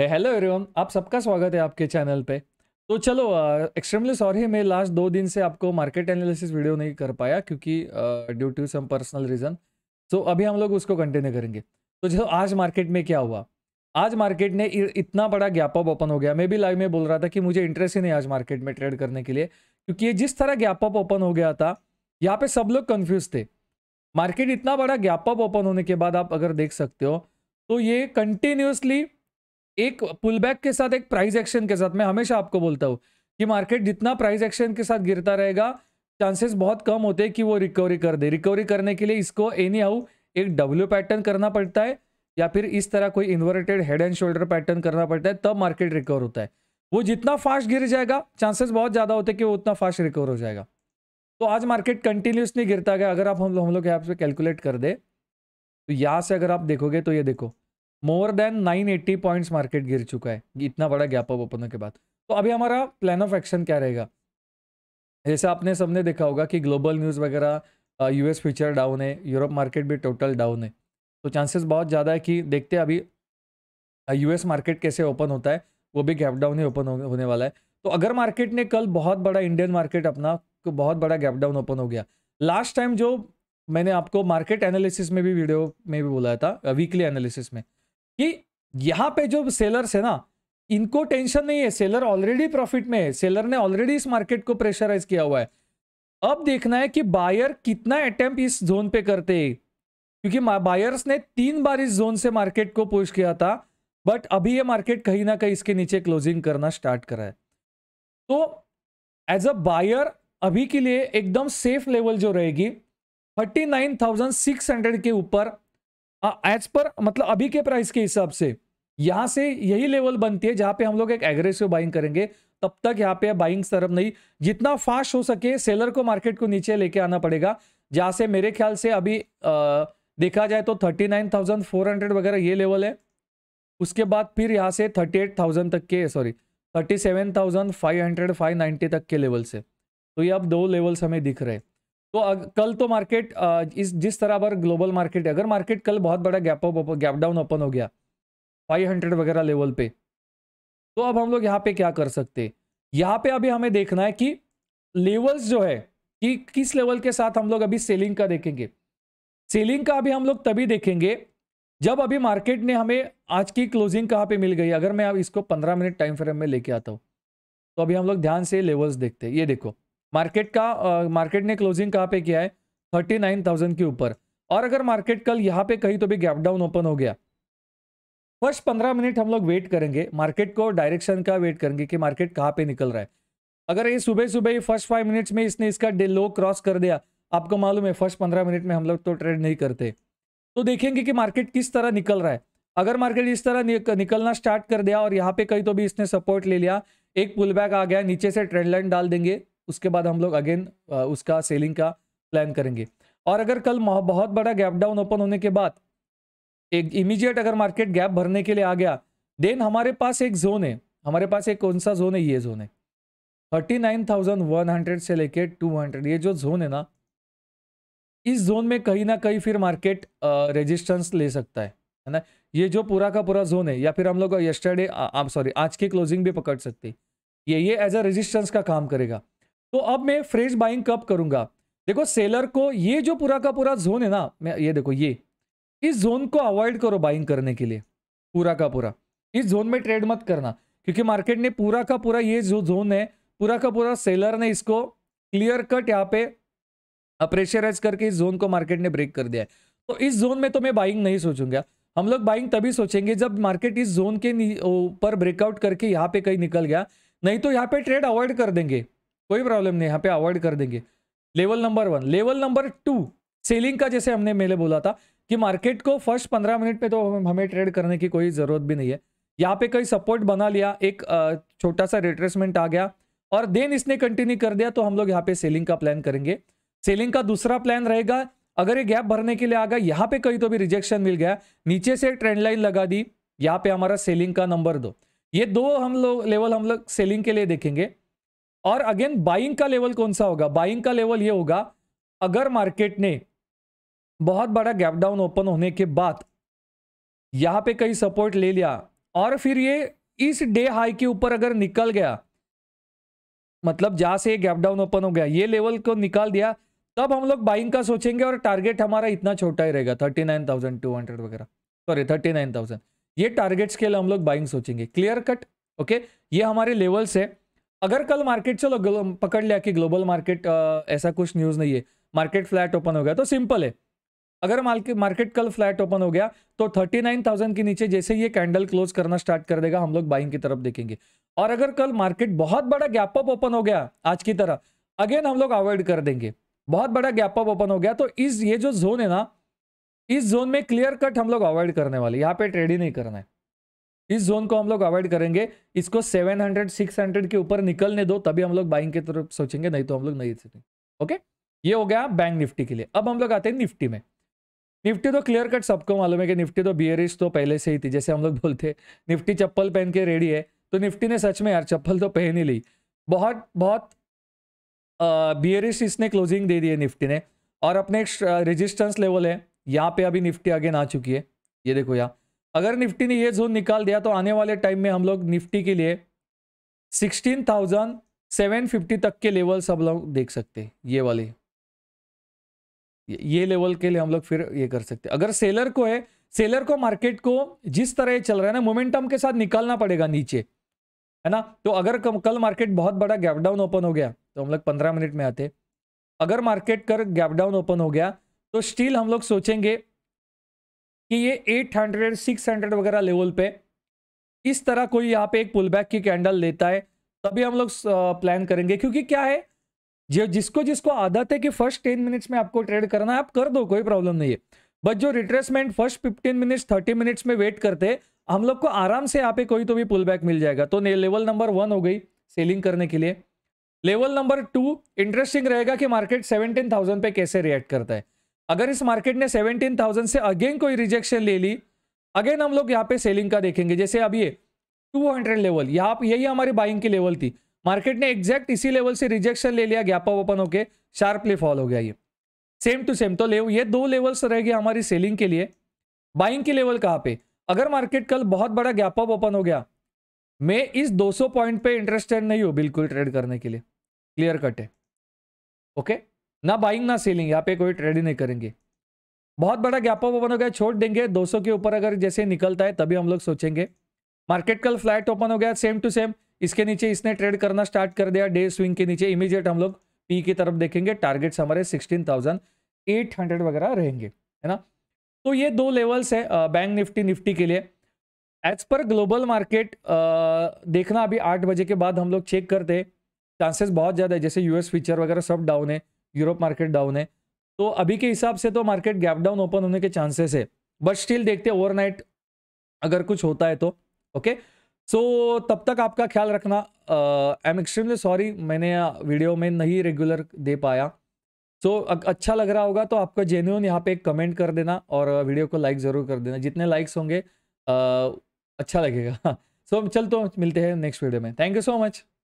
Hello everyone आप सबका स्वागत है आपके चैनल पे तो चलो एक्सट्रीमली uh, सॉरी मैं लास्ट दो दिन से आपको मार्केट एनालिसिस वीडियो नहीं कर पाया क्योंकि due to some personal reason so अभी हम लोग उसको कंटिन्यू करेंगे तो चलो आज मार्केट में क्या हुआ आज मार्केट ने इतना बड़ा गैप अप ओपन हो गया मैं भी लाइव में बोल रहा था कि मुझे इंटरेस्ट ही नहीं आज मार्केट में ट्रेड करने के लिए क्योंकि ये जिस तरह गैप अप ओपन हो गया था यहाँ पे सब लोग कन्फ्यूज थे मार्केट इतना बड़ा गैप अप ओपन होने के बाद आप अगर देख सकते हो तो ये कंटिन्यूसली एक पुल बैक के साथ एक प्राइस एक्शन के साथ मैं हमेशा आपको बोलता हूँ कि मार्केट जितना प्राइस एक्शन के साथ गिरता रहेगा चांसेस बहुत कम होते हैं कि वो रिकवरी कर दे रिकवरी करने के लिए इसको एनी हाउ एक डब्ल्यू पैटर्न करना पड़ता है या फिर इस तरह कोई inverted head and shoulder pattern करना पड़ता है तब मार्केट रिकवर होता है वो जितना फास्ट गिर जाएगा चांसेस बहुत ज़्यादा होते हैं कि वो उतना फास्ट रिकवर हो जाएगा तो आज मार्केट कंटिन्यूसली गिरता गया अगर आप हम लोग हम लोग यहाँ पे कैलकुलेट कर दे तो यहाँ से अगर आप देखोगे तो ये देखो मोर देन 980 पॉइंट्स मार्केट गिर चुका है इतना बड़ा गैप अप ओपन के बाद तो अभी हमारा प्लान ऑफ एक्शन क्या रहेगा जैसे आपने सबने देखा होगा कि ग्लोबल न्यूज़ वगैरह यूएस फ्यूचर डाउन है यूरोप मार्केट भी टोटल डाउन है तो चांसेस बहुत ज़्यादा है कि देखते अभी यूएस मार्केट कैसे ओपन होता है वो भी गैप डाउन ही ओपन होने वाला है तो अगर मार्केट ने कल बहुत बड़ा इंडियन मार्केट अपना तो बहुत बड़ा गैप डाउन ओपन हो गया लास्ट टाइम जो मैंने आपको मार्केट एनालिसिस में भी वीडियो में भी बोला था वीकली एनालिसिस में कि यहाँ पे जो सेलर्स है ना इनको टेंशन नहीं है सेलर ऑलरेडी प्रॉफिट में है सेलर ने ऑलरेडी इस मार्केट को प्रेशराइज किया हुआ है अब देखना है कि बायर कितना अटेम्प्ट इस जोन पे करते हैं क्योंकि बायर्स ने तीन बार इस जोन से मार्केट को पुश किया था बट अभी ये मार्केट कहीं ना कहीं इसके नीचे क्लोजिंग करना स्टार्ट करा है तो एज अ बायर अभी के लिए एकदम सेफ लेवल जो रहेगी हंड्रेड के ऊपर एज हाँ, पर मतलब अभी के प्राइस के हिसाब से यहाँ से यही लेवल बनती है जहाँ पे हम लोग एक एग्रेसिव बाइंग करेंगे तब तक यहाँ पे बाइंग सरब नहीं जितना फास्ट हो सके सेलर को मार्केट को नीचे लेके आना पड़ेगा जहाँ से मेरे ख्याल से अभी आ, देखा जाए तो 39,400 वगैरह ये लेवल है उसके बाद फिर यहाँ से 38,000 तक के सॉरी 37,500 590 तक के लेवल से तो ये अब दो लेवल्स हमें दिख रहे हैं तो कल तो मार्केट इस जिस तरह पर ग्लोबल मार्केट है अगर मार्केट कल बहुत बड़ा gap up gap down open हो गया 500 वगैरह लेवल पे तो अब हम लोग यहाँ पे क्या कर सकते यहाँ पे अभी हमें देखना है कि लेवल्स जो है कि किस लेवल के साथ हम लोग अभी सेलिंग का देखेंगे सेलिंग का अभी हम लोग तभी देखेंगे जब अभी मार्केट ने हमें आज की क्लोजिंग कहाँ पे मिल गई अगर मैं अब इसको 15 मिनट टाइम फ्रेम में लेके आता हूँ तो अभी हम लोग ध्यान से लेवल्स देखते हैं ये देखो मार्केट का मार्केट ने क्लोजिंग कहाँ पे किया है थर्टी नाइन थाउजेंड के ऊपर और अगर मार्केट कल यहाँ पे कहीं तो भी गैप डाउन ओपन हो गया फर्स्ट पंद्रह मिनट हम लोग वेट करेंगे मार्केट को डायरेक्शन का वेट करेंगे कि मार्केट कहाँ पे निकल रहा है अगर ये सुबह सुबह ही फर्स्ट फाइव मिनट्स में इसने इसका डे लो क्रॉस कर दिया आपको मालूम है फर्स्ट पंद्रह मिनट में हम लोग तो ट्रेड नहीं करते तो देखेंगे कि मार्केट किस तरह निकल रहा है अगर मार्केट इस तरह निकलना स्टार्ट कर दिया और यहाँ पे कहीं तो भी इसने सपोर्ट ले लिया एक पुल बैक आ गया नीचे से ट्रेंड लाइन डाल देंगे उसके बाद हम लोग अगेन उसका सेलिंग का प्लान करेंगे और अगर कल बहुत बड़ा गैप डाउन ओपन होने के बाद एक इमीडिएट अगर मार्केट गैप भरने के लिए आ गया देन हमारे पास एक जोन है हमारे पास एक कौन सा जोन है ये जोन है thirty nine thousand one hundred से लेके टू हंड्रेड ये जो जोन है ना इस जोन में कहीं ना कहीं फिर मार्केट रेजिस्टेंस ले सकता है है ना ये जो पूरा का पूरा जोन है या फिर हम लोग यस्टरडे आप सॉरी आज की क्लोजिंग भी पकड़ सकते ये ये एज अ रेजिस्टेंस का काम करेगा तो अब मैं फ्रेश बाइंग कब करूंगा देखो सेलर को ये जो पूरा का पूरा जोन है ना मैं ये देखो ये इस जोन को अवॉइड करो बाइंग करने के लिए पूरा का पूरा इस जोन में ट्रेड मत करना क्योंकि मार्केट ने पूरा का पूरा ये जो जोन है पूरा का पूरा सेलर ने इसको क्लियर कट यहाँ पे प्रेशराइज करके इस जोन को मार्केट ने ब्रेक कर दिया है तो इस जोन में तो मैं बाइंग नहीं सोचूंगा हम लोग बाइंग तभी सोचेंगे जब मार्केट इस जोन के ऊपर ब्रेकआउट करके यहाँ पे कहीं निकल गया नहीं तो यहाँ पे ट्रेड अवॉइड कर देंगे कोई प्रॉब्लम नहीं यहाँ पे अवॉइड कर देंगे level number one level number two selling का जैसे हमने मेले बोला था कि मार्केट को फर्स्ट पंद्रह मिनट में तो हमें ट्रेड करने की कोई ज़रूरत भी नहीं है यहाँ पे कई सपोर्ट बना लिया एक छोटा सा रिट्रेसमेंट आ गया और देन इसने कंटिन्यू कर दिया तो हम लोग यहाँ पे सेलिंग का प्लान करेंगे सेलिंग का दूसरा प्लान रहेगा अगर ये गैप भरने के लिए आ गया यहाँ पे कहीं तो भी रिजेक्शन मिल गया नीचे से ट्रेंड लाइन लगा दी यहाँ पे हमारा सेलिंग का नंबर दो ये दो हम लोग लेवल हम लोग सेलिंग के लिए देखेंगे और अगेन बाइंग का लेवल कौन सा होगा बाइंग का लेवल ये होगा अगर मार्केट ने बहुत बड़ा गैप डाउन ओपन होने के बाद यहाँ पे कहीं सपोर्ट ले लिया और फिर ये इस डे हाई के ऊपर अगर निकल गया मतलब जहाँ से गैप डाउन ओपन हो गया ये लेवल को निकाल दिया तब हम लोग बाइंग का सोचेंगे और टारगेट हमारा इतना छोटा ही रहेगा thirty nine thousand two hundred वगैरह सॉरी थर्टी नाइन थाउजेंड ये टारगेट्स के लिए हम लोग बाइंग सोचेंगे क्लियर कट ओके ये हमारे लेवल्स है अगर कल मार्केट चलो पकड़ लिया कि ग्लोबल मार्केट ऐसा कुछ न्यूज़ नहीं है मार्केट फ्लैट ओपन हो गया तो सिंपल है अगर मार्केट कल फ्लैट ओपन हो गया तो 39,000 के नीचे जैसे ये कैंडल क्लोज करना स्टार्ट कर देगा हम लोग बाइंग की तरफ देखेंगे और अगर कल मार्केट बहुत बड़ा गैप अप ओपन हो गया आज की तरह अगेन हम लोग अवॉइड कर देंगे बहुत बड़ा गैप अप ओपन हो गया तो इस ये जो जोन है ना इस जोन में क्लियर कट हम लोग अवॉइड करने वाले यहाँ पे ट्रेड ही नहीं करना है इस जोन को हम लोग अवॉइड करेंगे इसको 700 600 के ऊपर निकलने दो तभी हम लोग बाइंग की तरफ सोचेंगे नहीं तो हम लोग नहीं सोचेंगे ओके ये हो गया बैंक निफ्टी के लिए अब हम लोग आते हैं निफ्टी में निफ्टी तो क्लियर कट सबको मालूम है कि निफ्टी तो बियरिश तो पहले से ही थी जैसे हम लोग बोलते निफ्टी चप्पल पहन के रेडी है तो निफ्टी ने सच में यार चप्पल तो पहन ही ली बहुत बहुत बियरिश इसने क्लोजिंग दे दी है निफ्टी ने और अपने रेजिस्टेंस लेवल है यहाँ पे अभी निफ्टी आगे ना चुकी है ये देखो यहाँ अगर निफ्टी ने ये जोन निकाल दिया तो आने वाले टाइम में हम लोग निफ्टी के लिए सिक्सटीन थाउजेंड सेवन फिफ्टी तक के लेवल्स हम लोग देख सकते हैं ये वाले ये लेवल के लिए हम लोग फिर ये कर सकते अगर सेलर को है सेलर को मार्केट को जिस तरह चल रहा है ना मोमेंटम के साथ निकालना पड़ेगा नीचे है ना तो अगर कल मार्केट बहुत बड़ा गैप डाउन ओपन हो गया तो हम लोग पंद्रह मिनट में आते अगर मार्केट कर गैप डाउन ओपन हो गया तो स्टील हम लोग सोचेंगे कि ये 800 600 वगैरह लेवल पे इस तरह कोई यहाँ पे एक पुल बैक की कैंडल लेता है तभी हम लोग प्लान करेंगे क्योंकि क्या है जो जिसको जिसको आदत है कि फर्स्ट टेन मिनट्स में आपको ट्रेड करना है आप कर दो कोई प्रॉब्लम नहीं है बट जो retracement first fifteen minutes thirty minutes में वेट करते हम लोग को आराम से यहाँ पे कोई तो भी पुल बैक मिल जाएगा तो लेवल नंबर वन हो गई सेलिंग करने के लिए लेवल नंबर टू इंटरेस्टिंग रहेगा कि मार्केट सेवनटीन थाउजेंड पे कैसे रिएक्ट करता है अगर इस मार्केट ने 17,000 से अगेन कोई रिजेक्शन ले ली अगेन हम लोग यहाँ पे सेलिंग का देखेंगे जैसे अब ये 200 लेवल यहाँ यही हमारी बाइंग की लेवल थी मार्केट ने एग्जैक्ट इसी लेवल से रिजेक्शन ले लिया गैप ऑफ ओपन होके शार्पली फॉल हो गया ये सेम टू सेम तो ले ये दो लेवल्स रहेगी हमारी सेलिंग के लिए बाइंग की लेवल कहाँ पे अगर मार्केट कल बहुत बड़ा गैप ऑफ ओपन हो गया मैं इस 200 पॉइंट पे इंटरेस्टेड नहीं हूँ बिल्कुल ट्रेड करने के लिए क्लियर कट है ओके okay? ना बाइंग ना सेलिंग यहाँ पे कोई ट्रेड ही नहीं करेंगे बहुत बड़ा गैप ऑफ ओपन हो गया छोड़ देंगे 200 के ऊपर अगर जैसे निकलता है तभी हम लोग सोचेंगे मार्केट कल फ्लैट ओपन हो गया सेम टू सेम इसके नीचे इसने ट्रेड करना स्टार्ट कर दिया डे स्विंग के नीचे इमीजिएट हम लोग पी की तरफ देखेंगे टारगेट्स हमारे सिक्सटीन वगैरह रहेंगे है ना तो ये दो लेवल्स है बैंक निफ्टी निफ्टी के लिए एज पर ग्लोबल मार्केट देखना अभी आठ बजे के बाद हम लोग चेक करते हैं चांसेस बहुत ज़्यादा है जैसे यूएस फीचर वगैरह सब डाउन है यूरोप मार्केट डाउन है तो अभी के हिसाब से तो मार्केट गैप डाउन ओपन होने के चांसेस है बट स्टिल देखते हैं ओवरनाइट अगर कुछ होता है तो ओके सो so, तब तक आपका ख्याल रखना आई एम एक्सट्रीमली सॉरी मैंने वीडियो में नहीं रेगुलर दे पाया सो so, अच्छा लग रहा होगा तो आपका जेन्यून यहाँ पे एक कमेंट कर देना और वीडियो को लाइक ज़रूर कर देना जितने लाइक्स होंगे आ, अच्छा लगेगा सो so, चल तो मिलते हैं नेक्स्ट वीडियो में थैंक यू सो मच